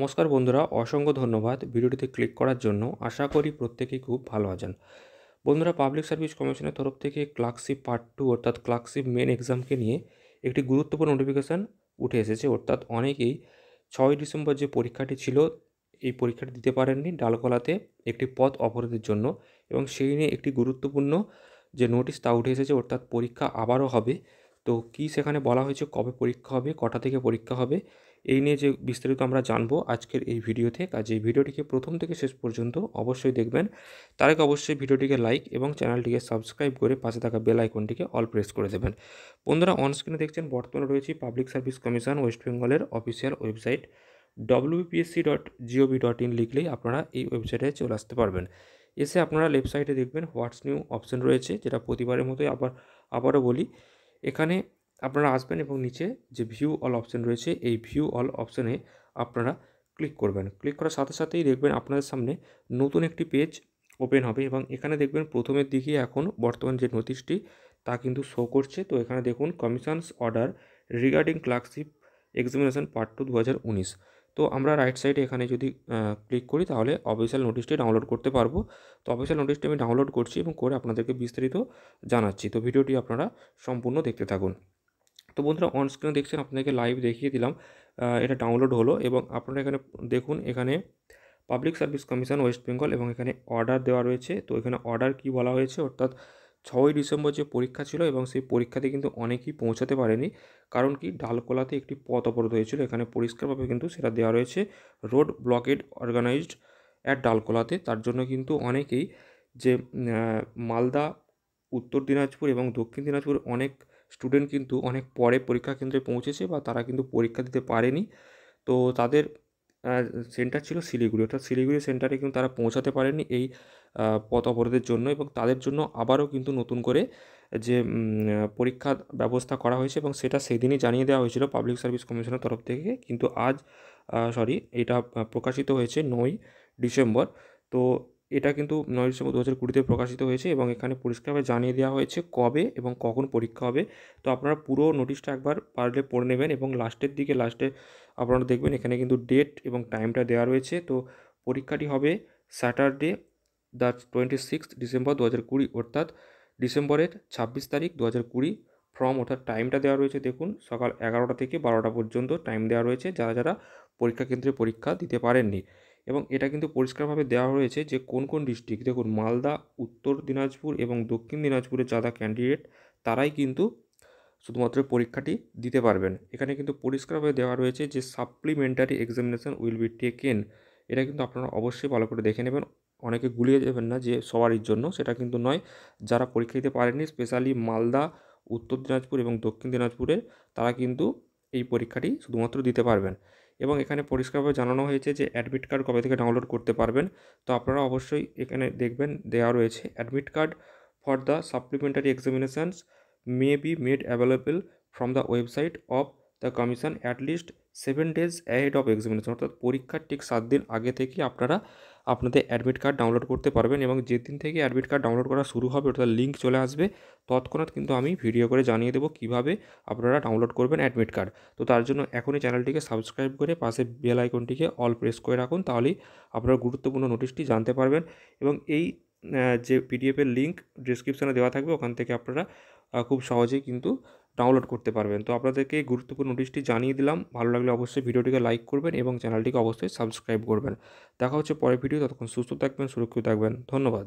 নমস্কার বন্ধুরা অসংখ্য ধন্যবাদ ভিডিওটিতে ক্লিক করার জন্য আশা করি প্রত্যেকেই খুব ভালো আছেন বন্ধুরা পাবলিক সার্ভিস কমিশনের তরফ থেকে ক্লার্কশিপ পার্ট টু অর্থাৎ ক্লার্কশিপ মেন এক্সামকে নিয়ে একটি গুরুত্বপূর্ণ নোটিফিকেশান উঠে এসেছে অর্থাৎ অনেকেই ছয় ডিসেম্বর যে পরীক্ষাটি ছিল এই পরীক্ষাটি দিতে পারেননি ডালকলাতে একটি পথ অপরাধের জন্য এবং সেই নিয়ে একটি গুরুত্বপূর্ণ যে নোটিশ তা উঠে এসেছে অর্থাৎ পরীক্ষা আবারও হবে তো কি সেখানে বলা হয়েছে কবে পরীক্ষা হবে কটা থেকে পরীক্ষা হবে এই নিয়ে যে বিস্তারিত আমরা জানবো আজকের এই ভিডিওতে কাজে এই ভিডিওটিকে প্রথম থেকে শেষ পর্যন্ত অবশ্যই দেখবেন তার আগে অবশ্যই ভিডিওটিকে লাইক এবং চ্যানেলটিকে সাবস্ক্রাইব করে পাশে থাকা বেল আইকনটিকে অল প্রেস করে দেবেন বন্ধুরা অনস্ক্রিনে দেখছেন বর্তমানে রয়েছে পাবলিক সার্ভিস কমিশন ওয়েস্ট বেঙ্গলের official website WBPSC dot GOV dot in লিখলেই আপনারা এই ওয়েবসাইটে চলে আসতে পারবেন এসে আপনারা লেফট সাইডে দেখবেন হোয়াটস নিউ অপশন রয়েছে যেটা প্রতিবারের মতোই আবার আবারও বলি এখানে আপনারা আসবেন এবং নিচে যে ভিউ অল অপশান রয়েছে এই ভিউ অল অপশানে আপনারা ক্লিক করবেন ক্লিক করার সাথে সাথেই দেখবেন আপনাদের সামনে নতুন একটি পেজ ওপেন হবে এবং এখানে দেখবেন প্রথমের দিকে এখন বর্তমান যে নোটিশটি তা কিন্তু শো করছে তো এখানে দেখুন commission's order regarding clerkship examination part two দু তো আমরা রাইট সাইডে এখানে যদি ক্লিক করি তাহলে অফিসিয়াল নোটিশটি ডাউনলোড করতে পারবো তো অফিসিয়াল নোটিশটি আমি ডাউনলোড করছি এবং করে আপনাদেরকে বিস্তারিত জানাচ্ছি তো ভিডিওটি আপনারা সম্পূর্ণ দেখতে থাকুন তো বন্ধুরা অন স্ক্রিনে দেখছেন আপনাকে লাইভ দেখিয়ে দিলাম এটা ডাউনলোড হলো এবং আপনারা এখানে দেখুন এখানে public service commission West Bengal এবং এখানে অর্ডার দেওয়া রয়েছে তো এখানে অর্ডার কি বলা হয়েছে অর্থাৎ ছয়ই ডিসেম্বর যে পরীক্ষা ছিল এবং সেই পরীক্ষাতে কিন্তু অনেকেই পৌঁছাতে পারেনি কারণ কি ডালকোলাতে একটি পথ অবরোধ হয়েছিল এখানে পরিষ্কারভাবে কিন্তু সেটা দেওয়া রয়েছে রোড ব্লকেড অর্গানাইজড অ্যাট ডালকোলাতে তার জন্য কিন্তু অনেকেই যে মালদা উত্তর দিনাজপুর এবং দক্ষিণ দিনাজপুর অনেক স্টুডেন্ট কিন্তু অনেক পরে পরীক্ষা কেন্দ্রে পৌঁছেছে বা তারা কিন্তু পরীক্ষা দিতে পারেনি তো তাদের সেন্টার ছিল শিলিগুড়ি অর্থাৎ শিলিগুড়ি সেন্টারে কিন্তু তারা পৌঁছাতে পারেনি এই পথ অবরোধের জন্য এবং তাদের জন্য আবারও কিন্তু নতুন করে যে পরীক্ষা ব্যবস্থা করা হয়েছে এবং সেটা সেদিনই জানিয়ে দেওয়া হয়েছিল পাবলিক সার্ভিস কমিশনের তরফ থেকে কিন্তু আজ সরি এটা প্রকাশিত হয়েছে নয় ডিসেম্বর তো এটা কিন্তু নয় ডিসেম্বর দু হাজার কুড়িতে প্রকাশিত হয়েছে এবং এখানে পরিষ্কারভাবে জানিয়ে দেওয়া হয়েছে কবে এবং কখন পরীক্ষা হবে তো আপনারা পুরো নোটিশটা একবার পারলে পড়ে নেবেন এবং লাস্টের দিকে লাস্টে আপনারা দেখবেন এখানে কিন্তু ডেট এবং টাইমটা দেওয়া রয়েছে তো পরীক্ষাটি হবে Saturday the twenty six December দু হাজার কুড়ি অর্থাৎ ডিসেম্বরের ছাব্বিশ তারিখ দু হাজার কুড়ি ফর্ম অর্থাৎ টাইমটা দেওয়া রয়েছে দেখুন সকাল এগারোটা থেকে বারোটা পর্যন্ত টাইম দেওয়া রয়েছে যারা যারা পরীক্ষা কেন্দ্রে পরীক্ষা দিতে পারেননি এবং এটা কিন্তু পরিষ্কারভাবে দেওয়া হয়েছে যে কোন কোন ডিস্ট্রিক্ট দেখুন মালদা উত্তর দিনাজপুর এবং দক্ষিণ দিনাজপুরে যারা ক্যান্ডিডেট তারাই কিন্তু শুধুমাত্র পরীক্ষাটি দিতে পারবেন এখানে কিন্তু পরিষ্কারভাবে দেওয়া রয়েছে যে supplementary examination will be taken এটা কিন্তু আপনারা অবশ্যই ভালো করে দেখে নেবেন অনেকে গুলিয়ে দেবেন না যে সবারই জন্য সেটা কিন্তু নয় যারা পরীক্ষা দিতে পারেনি স্পেশালি মালদা উত্তর দিনাজপুর এবং দক্ষিণ দিনাজপুরে তারা কিন্তু এই পরীক্ষাটি শুধুমাত্র দিতে পারবেন এবং এখানে পরিষ্কারভাবে জানানো হয়েছে যে অ্যাডমিট কার্ড কবে থেকে ডাউনলোড করতে পারবেন তো আপনারা অবশ্যই এখানে দেখবেন দেওয়া রয়েছে admit card for the supplementary examinations may be made available from the website of the commission at least seven days ahead of examination অর্থাৎ পরীক্ষার ঠিক সাত দিন আগে থেকে আপনারা আপনাদের অ্যাডমিট কার্ড ডাউনলোড করতে পারবেন এবং যেদিন থেকে অ্যাডমিট কার্ড ডাউনলোড করা শুরু হবে অর্থাৎ লিঙ্ক চলে আসবে তৎক্ষণাৎ কিন্তু আমি ভিডিও করে জানিয়ে দেবো কিভাবে আপনারা ডাউনলোড করবেন অ্যাডমিট কার্ড তো তার জন্য এখনই চ্যানেলটিকে সাবস্ক্রাইব করে পাশে বেল আইকনটিকে অল প্রেস করে রাখুন তাহলেই আপনারা গুরুত্বপূর্ণ নোটিশটি জানতে পারবেন এবং এই যে পিডিএফের লিঙ্ক ডিসক্রিপশানে দেওয়া থাকবে ওখান থেকে আপনারা খুব সহজেই কিন্তু ডাউনলোড করতে পারবেন তো আপনাদেরকে গুরুত্বপূর্ণ নোটিশটি জানিয়ে দিলাম ভালো লাগলে অবশ্যই ভিডিওটিকে লাইক করবেন এবং চ্যানেলটিকে অবশ্যই সাবস্ক্রাইব করবেন দেখা হচ্ছে পরের ভিডিও ততক্ষণ সুস্থ থাকবেন সুরক্ষিত থাকবেন ধন্যবাদ